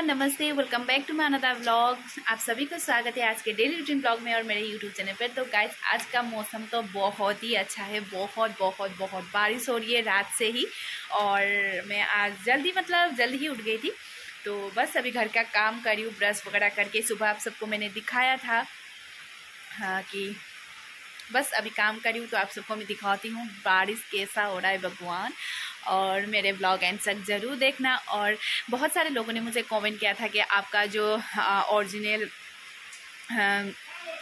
everyone नमस्ते welcome back to my अनदा blog आप सभी को स्वागत है आज के डेली रूटीन ब्लॉग में और मेरे यूट्यूब चैनल पर तो गाइस आज का मौसम तो बहुत ही अच्छा है बहुत बहुत बहुत बारिश हो रही है रात से ही और मैं आज जल्दी मतलब जल्दी ही उठ गई थी तो बस अभी घर का काम करी हूँ ब्रश वगैरह करके सुबह आप सबको मैंने दिखाया था हाँ कि बस अभी काम करी हूँ तो आप सबको मैं दिखाती हूँ बारिश कैसा हो रहा है भगवान और मेरे ब्लॉग एंड तक ज़रूर देखना और बहुत सारे लोगों ने मुझे कमेंट किया था कि आपका जो ओरिजिनल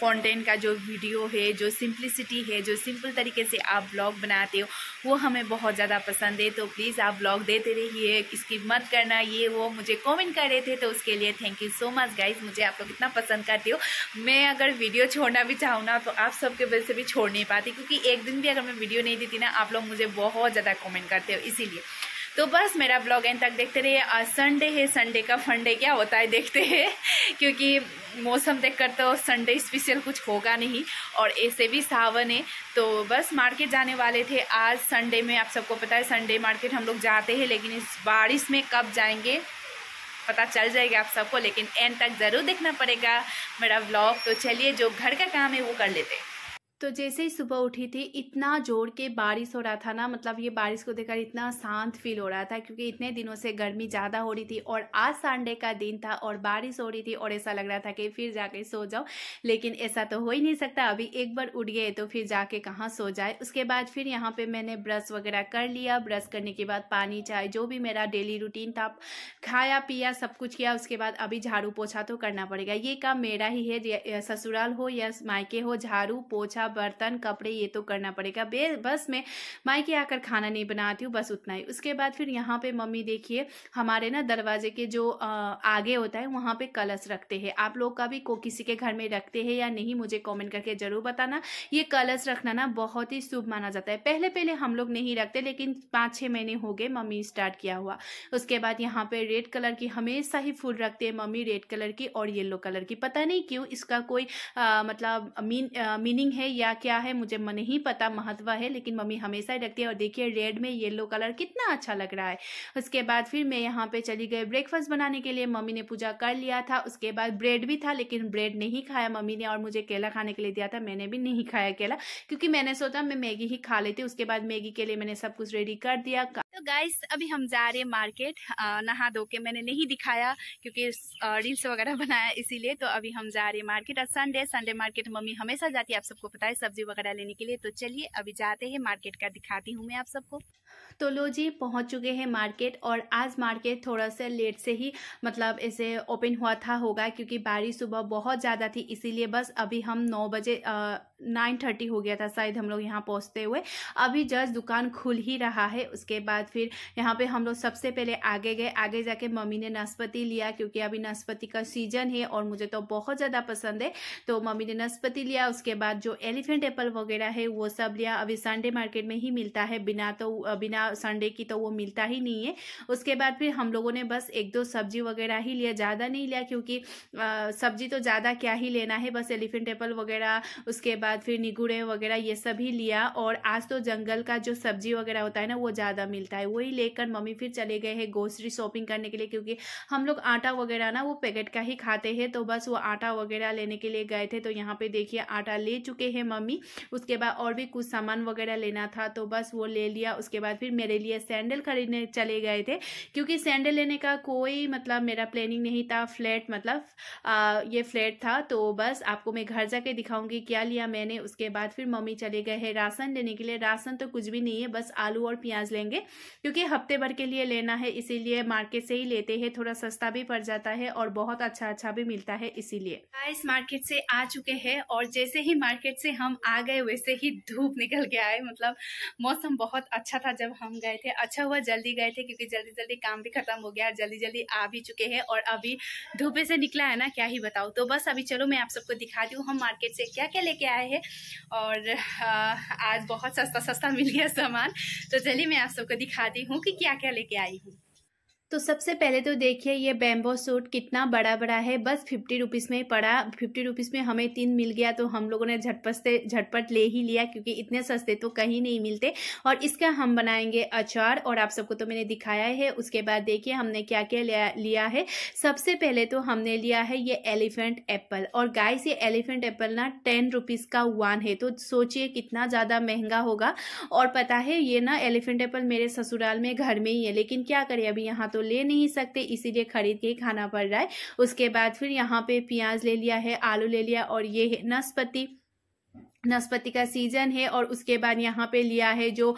कॉन्टेंट का जो वीडियो है जो सिंपलिसिटी है जो सिंपल तरीके से आप ब्लॉग बनाते हो वो हमें बहुत ज़्यादा पसंद है तो प्लीज़ आप ब्लॉग देते रहिए इसकी मत करना ये वो मुझे कमेंट कर रहे थे तो उसके लिए thank you so much guys मुझे आप लोग इतना पसंद करते हो मैं अगर वीडियो छोड़ना भी चाहूँ ना तो आप सबके वजह से भी छोड़ नहीं पाती क्योंकि एक दिन भी अगर मैं वीडियो नहीं देती ना आप लोग मुझे बहुत ज़्यादा कॉमेंट करते हो इसीलिए तो बस मेरा ब्लॉग एंड तक देखते रहिए आज संडे है संडे का फंडे क्या होता है देखते हैं क्योंकि मौसम देखकर तो संडे स्पेशल कुछ होगा नहीं और ऐसे भी सावन है तो बस मार्केट जाने वाले थे आज संडे में आप सबको पता है संडे मार्केट हम लोग जाते हैं लेकिन इस बारिश में कब जाएंगे पता चल जाएगा आप सबको लेकिन एंड तक ज़रूर देखना पड़ेगा मेरा ब्लॉग तो चलिए जो घर का काम है वो कर लेते हैं तो जैसे ही सुबह उठी थी इतना जोर के बारिश हो रहा था ना मतलब ये बारिश को देखकर इतना शांत फील हो रहा था क्योंकि इतने दिनों से गर्मी ज़्यादा हो रही थी और आज संडे का दिन था और बारिश हो रही थी और ऐसा लग रहा था कि फिर जाके सो जाओ लेकिन ऐसा तो हो ही नहीं सकता अभी एक बार उठ गए तो फिर जाके कहाँ सो जाए उसके बाद फिर यहाँ पर मैंने ब्रश वगैरह कर लिया ब्रश करने के बाद पानी चाय जो भी मेरा डेली रूटीन था खाया पिया सब कुछ किया उसके बाद अभी झाड़ू पोछा तो करना पड़ेगा ये काम मेरा ही है ससुराल हो या मायके हो झाड़ू पोछा कपड़ा बर्तन कपड़े ये तो करना पड़ेगा बे बस मैं मायके आकर खाना नहीं बनाती हूँ बस उतना ही उसके बाद फिर यहाँ पे मम्मी देखिए हमारे ना दरवाजे के जो आगे होता है वहाँ पे कलश रखते हैं आप लोग का भी को किसी के घर में रखते हैं या नहीं मुझे कॉमेंट करके ज़रूर बताना ये कलश रखना ना बहुत ही शुभ माना जाता है पहले पहले हम लोग नहीं रखते लेकिन पाँच छः महीने हो गए मम्मी स्टार्ट किया हुआ उसके बाद यहाँ पे रेड कलर की हमेशा ही फूल रखते हैं मम्मी रेड कलर की और येलो कलर की पता नहीं क्यों इसका कोई आ, मतलब मीन आ, मीनिंग है या क्या है मुझे मन नहीं पता महत्व है लेकिन मम्मी हमेशा ही रखती है और देखिए रेड में येलो कलर कितना अच्छा लग रहा है उसके बाद फिर मैं यहाँ पे चली गई ब्रेकफास्ट बनाने के लिए मम्मी ने पूजा कर लिया था उसके बाद ब्रेड भी था लेकिन ब्रेड नहीं खाया मम्मी ने और मुझे केला खाने के लिए दिया था मैंने भी नहीं खाया केला क्योंकि मैंने सोचा मैं मैगी ही खा लेती उसके बाद मैगी के लिए मैंने सब कुछ रेडी कर दिया तो गाइस अभी हम जा रहे हैं मार्केट नहा धो के मैंने नहीं दिखाया क्योंकि रील्स वगैरह बनाया इसीलिए तो अभी हम जा रहे हैं मार्केट और संडे संडे मार्केट मम्मी हमेशा जाती है आप सबको पता है सब्जी वगैरह लेने के लिए तो चलिए अभी जाते हैं मार्केट का दिखाती हूँ मैं आप सबको तो लो जी पहुँच चुके हैं मार्केट और आज मार्केट थोड़ा सा लेट से ही मतलब ऐसे ओपन हुआ था होगा क्योंकि बारिश सुबह बहुत ज़्यादा थी इसीलिए बस अभी हम नौ बजे नाइन थर्टी हो गया था शायद हम लोग यहाँ पहुँचते हुए अभी जस्ट दुकान खुल ही रहा है उसके बाद फिर यहाँ पे हम लोग सबसे पहले आगे गए आगे जाके मम्मी ने नस्पति लिया क्योंकि अभी नस्पति का सीजन है और मुझे तो बहुत ज़्यादा पसंद है तो मम्मी ने नस्पति लिया उसके बाद जो एलिफेंट एप्पल वगैरह है वो सब लिया अभी संडे मार्केट में ही मिलता है बिना तो बिना संडे की तो वो मिलता ही नहीं है उसके बाद फिर हम लोगों ने बस एक दो सब्जी वगैरह ही लिया ज़्यादा नहीं लिया क्योंकि सब्जी तो ज़्यादा क्या ही लेना है बस एलिफेंट एप्पल वगैरह उसके बाद बाद फिर निगुड़े वगैरह ये सभी लिया और आज तो जंगल का जो सब्जी वगैरह होता है ना वो ज़्यादा मिलता है वही लेकर मम्मी फिर चले गए हैं ग्रोसरी शॉपिंग करने के लिए क्योंकि हम लोग आटा वगैरह ना वो पैकेट का ही खाते हैं तो बस वो आटा वगैरह लेने के लिए गए थे तो यहाँ पे देखिए आटा ले चुके हैं मम्मी उसके बाद और भी कुछ सामान वगैरह लेना था तो बस वो ले लिया उसके बाद फिर मेरे लिए सैंडल खरीदने चले गए थे क्योंकि सैंडल लेने का कोई मतलब मेरा प्लानिंग नहीं था फ्लैट मतलब ये फ्लैट था तो बस आपको मैं घर जाके दिखाऊंगी क्या लिया मैं मैंने उसके बाद फिर मम्मी चले गए हैं राशन लेने के लिए राशन तो कुछ भी नहीं है बस आलू और प्याज लेंगे क्योंकि हफ्ते भर के लिए लेना है इसीलिए मार्केट से ही लेते हैं थोड़ा सस्ता भी पड़ जाता है और बहुत अच्छा अच्छा भी मिलता है इसीलिए इस मार्केट से आ चुके हैं और जैसे ही मार्केट से हम आ गए वैसे ही धूप निकल गया है मतलब मौसम बहुत अच्छा था जब हम गए थे अच्छा हुआ जल्दी गए थे क्योंकि जल्दी जल्दी काम भी खत्म हो गया जल्दी जल्दी आ भी चुके हैं और अभी धूपे से निकला है ना क्या ही बताओ तो बस अभी चलो मैं आप सबको दिखा दूँ हम मार्केट से क्या क्या लेके आए है और हाँ, आज बहुत सस्ता सस्ता मिल गया सामान तो चलिए मैं आप सबको दिखाती हूँ कि क्या क्या लेके आई हूँ तो सबसे पहले तो देखिए ये बेम्बो सूट कितना बड़ा बड़ा है बस फिफ्टी रुपीज़ में पड़ा फिफ्टी रुपीज़ में हमें तीन मिल गया तो हम लोगों ने झटपट से झटपट ले ही लिया क्योंकि इतने सस्ते तो कहीं नहीं मिलते और इसका हम बनाएंगे अचार और आप सबको तो मैंने दिखाया है उसके बाद देखिए हमने क्या क्या लिया, लिया है सबसे पहले तो हमने लिया है ये एलिफेंट एप्पल और गाइस ये एलिफेंट एप्पल ना टेन रुपीज़ का वन है तो सोचिए कितना ज़्यादा महंगा होगा और पता है ये ना एलिफेंट एप्पल मेरे ससुराल में घर में ही है लेकिन क्या करें अभी यहाँ तो तो ले नहीं सकते इसीलिए खरीद के खाना पड़ रहा है उसके बाद फिर यहाँ पे प्याज ले लिया है आलू ले लिया और ये है नस्पति नस्पति का सीजन है और उसके बाद यहाँ पे लिया है जो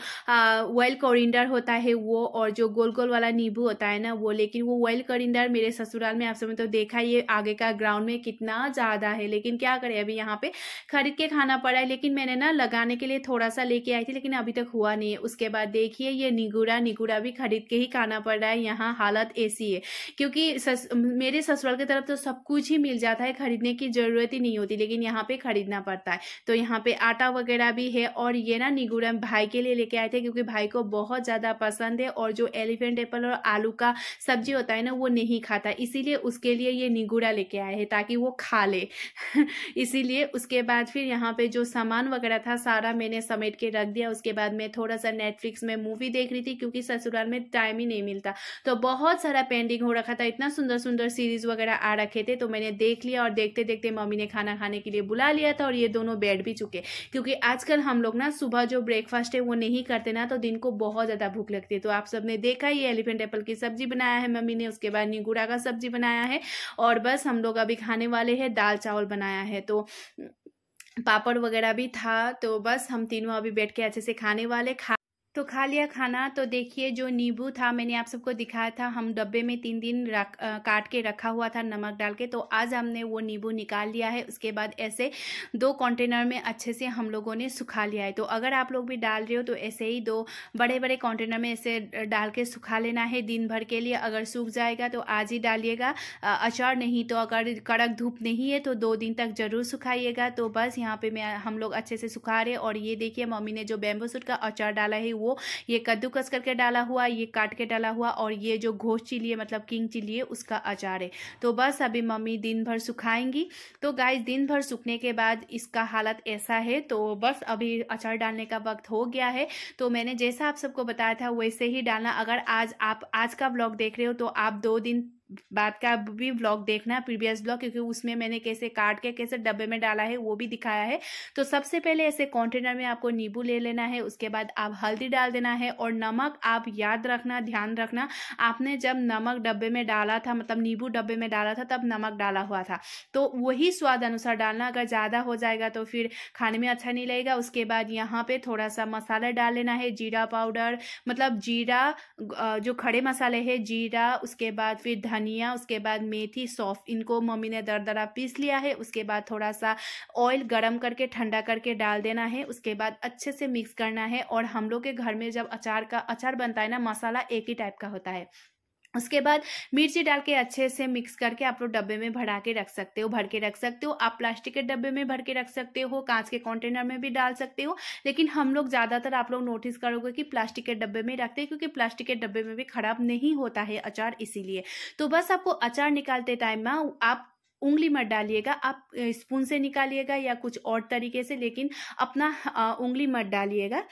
वेल कोरिंडर होता है वो और जो गोल गोल वाला नींबू होता है ना वो लेकिन वो वेल कोरिंडर मेरे ससुराल में आप सब तो देखा ये आगे का ग्राउंड में कितना ज़्यादा है लेकिन क्या करें अभी यहाँ पे खरीद के खाना पड़ा है लेकिन मैंने ना लगाने के लिए थोड़ा सा लेके आई थी लेकिन अभी तक हुआ नहीं है उसके बाद देखिए ये निगुरा निगुरा भी खरीद के ही खाना पड़ रहा है यहाँ हालत ऐसी है क्योंकि सस, मेरे ससुराल की तरफ तो सब कुछ ही मिल जाता है खरीदने की ज़रूरत ही नहीं होती लेकिन यहाँ पे खरीदना पड़ता है तो यहाँ वहाँ पे आटा वगैरह भी है और ये ना निगुरम भाई के लिए लेके आए थे क्योंकि भाई को बहुत ज़्यादा पसंद है और जो एलिफेंट एप्पल और आलू का सब्जी होता है ना वो नहीं खाता इसीलिए उसके लिए ये निगुड़ा लेके आए हैं ताकि वो खा ले इसीलिए उसके बाद फिर यहाँ पे जो सामान वगैरह था सारा मैंने समेट के रख दिया उसके बाद मैं थोड़ा सा नेटफ्लिक्स में मूवी देख रही थी क्योंकि ससुराल में टाइम ही नहीं मिलता तो बहुत सारा पेंडिंग हो रखा था इतना सुंदर सुंदर सीरीज वगैरह आ रखे थे तो मैंने देख लिया और देखते देखते मम्मी ने खाना खाने के लिए बुला लिया था और ये दोनों बेड भी चुके क्योंकि आजकल हम लोग ना सुबह जो ब्रेकफास्ट है वो नहीं करते ना तो दिन को बहुत ज़्यादा भूख लगती है तो आप सबने देखा ये एलिफेंट एप्पल की सब्जी बनाया है मम्मी ने उसके बाद निगुड़ा का सब्जी बनाया है और बस हम लोग अभी खाने वाले हैं दाल चावल बनाया है तो पापड़ वगैरह भी था तो बस हम तीनों अभी बैठ के अच्छे से खाने वाले खा तो खा लिया खाना तो देखिए जो नींबू था मैंने आप सबको दिखाया था हम डब्बे में तीन दिन रख काट के रखा हुआ था नमक डाल के तो आज हमने वो नींबू निकाल लिया है उसके बाद ऐसे दो कंटेनर में अच्छे से हम लोगों ने सुखा लिया है तो अगर आप लोग भी डाल रहे हो तो ऐसे ही दो बड़े बड़े कॉन्टेनर में ऐसे डाल के सुखा लेना है दिन भर के लिए अगर सूख जाएगा तो आज ही डालिएगा अचार नहीं तो अगर कड़क धूप नहीं है तो दो दिन तक ज़रूर सुखाइएगा तो बस यहाँ पर मैं हम लोग अच्छे से सुखा रहे और ये देखिए मम्मी ने जो बेम्बो का अचार डाला है वो ये कद्दूकस करके डाला हुआ ये काट के डाला हुआ और ये जो घोष है मतलब किंग है उसका अचार है तो बस अभी मम्मी दिन भर सुखाएंगी तो गाइस दिन भर सूखने के बाद इसका हालत ऐसा है तो बस अभी अचार डालने का वक्त हो गया है तो मैंने जैसा आप सबको बताया था वैसे ही डालना अगर आज आप आज का ब्लॉग देख रहे हो तो आप दो दिन बात का भी ब्लॉग देखना है प्रीवियस ब्लॉग क्योंकि उसमें मैंने कैसे काट के कैसे डब्बे में डाला है वो भी दिखाया है तो सबसे पहले ऐसे कंटेनर में आपको नींबू ले लेना है उसके बाद आप हल्दी डाल देना है और नमक आप याद रखना ध्यान रखना आपने जब नमक डब्बे में डाला था मतलब नींबू डब्बे में डाला था तब नमक डाला हुआ था तो वही स्वाद अनुसार डालना अगर ज़्यादा हो जाएगा तो फिर खाने में अच्छा नहीं लगेगा उसके बाद यहाँ पे थोड़ा सा मसाला डाल लेना है जीरा पाउडर मतलब जीरा जो खड़े मसाले है जीरा उसके बाद फिर धन धनिया उसके बाद मेथी सौफ इनको मम्मी ने दर दरा पीस लिया है उसके बाद थोड़ा सा ऑयल गर्म करके ठंडा करके डाल देना है उसके बाद अच्छे से मिक्स करना है और हम लोग के घर में जब अचार का अचार बनता है ना मसाला एक ही टाइप का होता है उसके बाद मिर्ची डाल के अच्छे से मिक्स करके आप लोग डब्बे में भरा के रख सकते हो भर के रख सकते हो आप प्लास्टिक के डब्बे में भर के रख सकते हो कांच के कंटेनर में भी डाल सकते हो लेकिन हम लोग ज़्यादातर आप लोग नोटिस करोगे कि प्लास्टिक के डब्बे में रखते हैं क्योंकि प्लास्टिक के डब्बे में भी खराब नहीं होता है अचार इसीलिए तो बस आपको अचार निकालते टाइम में आप उंगली मत डालिएगा आप स्पून से निकालिएगा या कुछ और तरीके से लेकिन अपना उंगली मत डालिएगा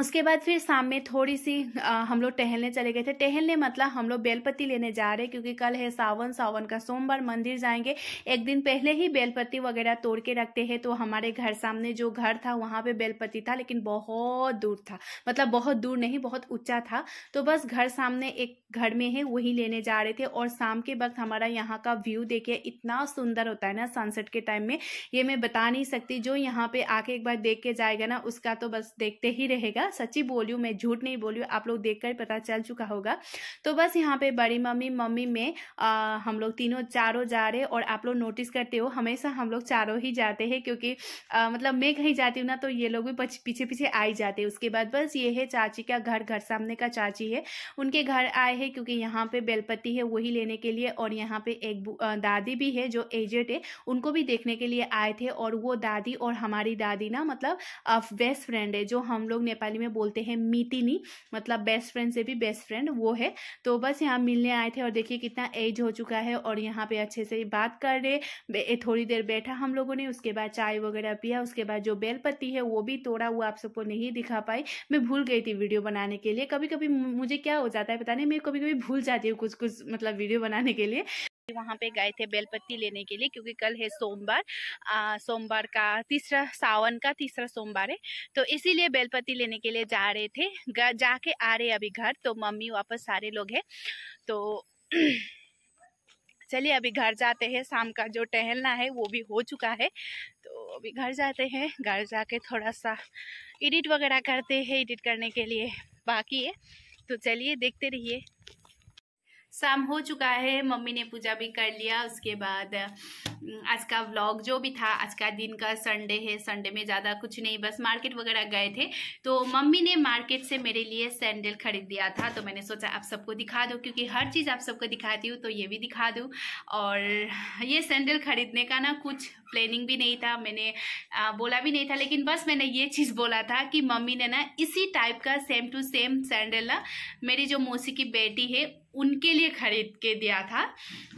उसके बाद फिर शाम में थोड़ी सी आ, हम लोग टहलने चले गए थे टहलने मतलब हम लोग बेलपत्ती लेने जा रहे क्योंकि कल है सावन सावन का सोमवार मंदिर जाएंगे एक दिन पहले ही बेलपत्ती वगैरह तोड़ के रखते हैं तो हमारे घर सामने जो घर था वहाँ पे बेलपत्ती था लेकिन बहुत दूर था मतलब बहुत दूर नहीं बहुत ऊंचा था तो बस घर सामने एक घर में है वही लेने जा रहे थे और शाम के वक्त हमारा यहाँ का व्यू देखिए इतना सुंदर होता है ना सनसेट के टाइम में ये मैं बता नहीं सकती जो यहाँ पे आके एक बार देख के जाएगा ना उसका तो बस देखते ही रहेगा सच्ची बोलियो मैं झूठ नहीं बोलियो आप लोग देख कर पता चल चुका होगा तो बस यहाँ पे बड़ी मम्मी मम्मी में आ, हम लोग तीनों चारों जा रहे और आप लोग नोटिस करते हो हमेशा हम लोग चारों ही जाते हैं क्योंकि आ, मतलब मैं कहीं जाती हूँ ना तो ये लोग भी पीछे पीछे आ ही जाते हैं उसके बाद बस ये है चाची का घर घर सामने का चाची है उनके घर आए है क्योंकि यहाँ पे बेलपति है वही लेने के लिए और यहाँ पे एक दादी भी है जो एजेड है उनको भी देखने के लिए आए थे और वो दादी और हमारी दादी ना मतलब बेस्ट फ्रेंड है जो हम लोग नेपाली में बोलते हैं मीतिनी मतलब बेस्ट फ्रेंड से भी बेस्ट फ्रेंड वो है तो बस यहाँ मिलने आए थे और देखिए कितना एज हो चुका है और यहाँ पे अच्छे से बात कर रहे थोड़ी देर बैठा हम लोगों ने उसके बाद चाय वगैरह पिया उसके बाद जो बेलपत्ती है वो भी तोड़ा हुआ आप सबको नहीं दिखा पाई मैं भूल गई थी वीडियो बनाने के लिए कभी कभी मुझे क्या हो जाता है पता नहीं मेरे को कभी कभी भूल जाती हूँ कुछ कुछ मतलब वीडियो बनाने के लिए वहाँ पे गए थे बेलपत्ती लेने के लिए क्योंकि कल है सोमवार सोमवार का तीसरा सावन का तीसरा सोमवार है तो इसीलिए बेलपत्ती लेने के लिए जा रहे थे जाके आ रहे अभी घर तो मम्मी वापस सारे लोग हैं तो चलिए अभी घर जाते हैं शाम का जो टहलना है वो भी हो चुका है तो अभी घर जाते हैं घर जाके थोड़ा सा एडिट वगैरह करते हैं एडिट करने के लिए बाकी है तो चलिए देखते रहिए शाम हो चुका है मम्मी ने पूजा भी कर लिया उसके बाद आज का व्लॉग जो भी था आज का दिन का संडे है संडे में ज़्यादा कुछ नहीं बस मार्केट वगैरह गए थे तो मम्मी ने मार्केट से मेरे लिए सैंडल खरीद दिया था तो मैंने सोचा आप सबको दिखा दो क्योंकि हर चीज़ आप सबको दिखाती हूँ तो ये भी दिखा दूँ और ये सैंडल खरीदने का ना कुछ प्लानिंग भी नहीं था मैंने आ, बोला भी नहीं था लेकिन बस मैंने ये चीज़ बोला था कि मम्मी ने ना इसी टाइप का सेम टू सेम सैंडल ना मेरी जो मौसी की बेटी है उनके लिए ख़रीद के दिया था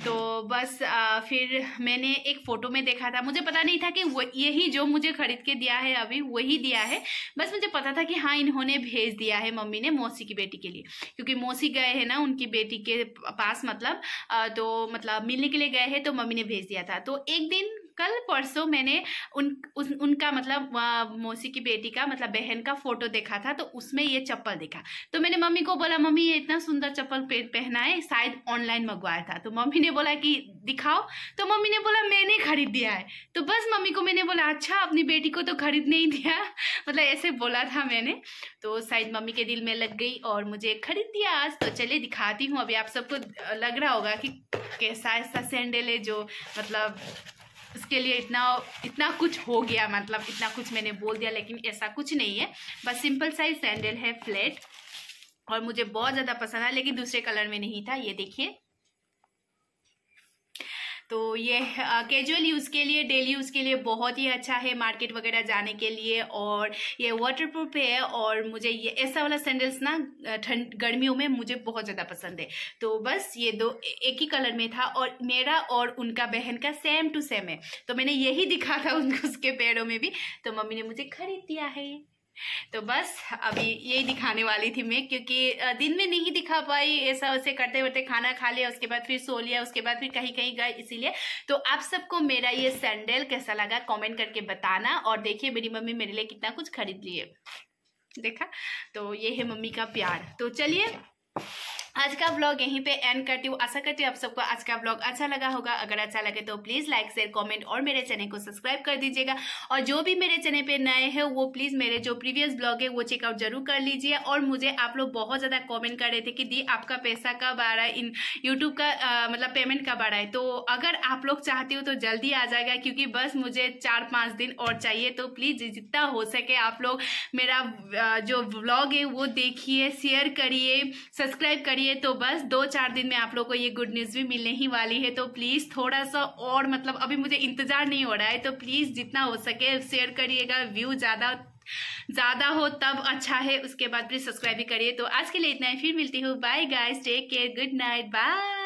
तो बस आ, फिर मैंने एक फ़ोटो में देखा था मुझे पता नहीं था कि वो यही जो मुझे ख़रीद के दिया है अभी वही दिया है बस मुझे पता था कि हाँ इन्होंने भेज दिया है मम्मी ने मौसी की बेटी के लिए क्योंकि मौसी गए हैं ना उनकी बेटी के पास मतलब आ, तो मतलब मिलने के लिए गए हैं तो मम्मी ने भेज दिया था तो एक दिन कल परसों मैंने उन, उस, उनका मतलब मौसी की बेटी का मतलब बहन का फोटो देखा था तो उसमें ये चप्पल देखा तो मैंने मम्मी को बोला मम्मी ये इतना सुंदर चप्पल पहना है शायद ऑनलाइन मंगवाया था तो मम्मी ने बोला कि दिखाओ तो मम्मी ने बोला मैंने खरीद दिया है तो बस मम्मी को मैंने बोला अच्छा अपनी बेटी को तो खरीद नहीं दिया मतलब ऐसे बोला था मैंने तो शायद मम्मी के दिल में लग गई और मुझे खरीद दिया आज तो चलिए दिखाती हूँ अभी आप सबको लग रहा होगा कि कैसा ऐसा सैंडल है जो मतलब उसके लिए इतना इतना कुछ हो गया मतलब इतना कुछ मैंने बोल दिया लेकिन ऐसा कुछ नहीं है बस सिंपल साइज सैंडल है फ्लैट और मुझे बहुत ज़्यादा पसंद है लेकिन दूसरे कलर में नहीं था ये देखिए तो ये कैजुअल यूज़ के लिए डेली यूज़ के लिए बहुत ही अच्छा है मार्केट वगैरह जाने के लिए और ये वाटर प्रूफ है और मुझे ये ऐसा वाला सैंडल्स ना ठंड गर्मियों में मुझे बहुत ज़्यादा पसंद है तो बस ये दो एक ही कलर में था और मेरा और उनका बहन का सेम टू सेम है तो मैंने यही दिखा था उनको उसके पैरों में भी तो मम्मी ने मुझे खरीद दिया है तो बस अभी यही दिखाने वाली थी मैं क्योंकि दिन में नहीं दिखा पाई ऐसा वैसे करते करते खाना खा लिया उसके बाद फिर सो लिया उसके बाद फिर कहीं कहीं गए इसीलिए तो आप सबको मेरा ये सैंडल कैसा लगा कमेंट करके बताना और देखिए मेरी मम्मी मेरे लिए कितना कुछ खरीद लिए देखा तो ये है मम्मी का प्यार तो चलिए आज का ब्लॉग यहीं पे एंड करती हूँ आशा करती हूँ आप सबको आज का ब्लॉग अच्छा लगा होगा अगर अच्छा लगे तो प्लीज़ लाइक शेयर कमेंट और मेरे चैनल को सब्सक्राइब कर दीजिएगा और जो भी मेरे चैनल पे नए हैं वो प्लीज़ मेरे जो प्रीवियस ब्लॉग है वो चेकआउट जरूर कर लीजिए और मुझे आप लोग बहुत ज़्यादा कॉमेंट कर रहे थे कि दी आपका पैसा कब आ रहा है इन यूट्यूब का आ, मतलब पेमेंट कब आ रहा है तो अगर आप लोग चाहती हो तो जल्दी आ जाएगा क्योंकि बस मुझे चार पाँच दिन और चाहिए तो प्लीज़ जितना हो सके आप लोग मेरा जो ब्लॉग है वो देखिए शेयर करिए सब्सक्राइब करिए चाहिए तो बस दो चार दिन में आप लोग को ये गुड न्यूज़ भी मिलने ही वाली है तो प्लीज़ थोड़ा सा और मतलब अभी मुझे इंतज़ार नहीं हो रहा है तो प्लीज़ जितना हो सके शेयर करिएगा व्यू ज़्यादा ज़्यादा हो तब अच्छा है उसके बाद प्लीज़ सब्सक्राइब भी करिए तो आज के लिए इतना ही फिर मिलती हूँ bye guys take care good night bye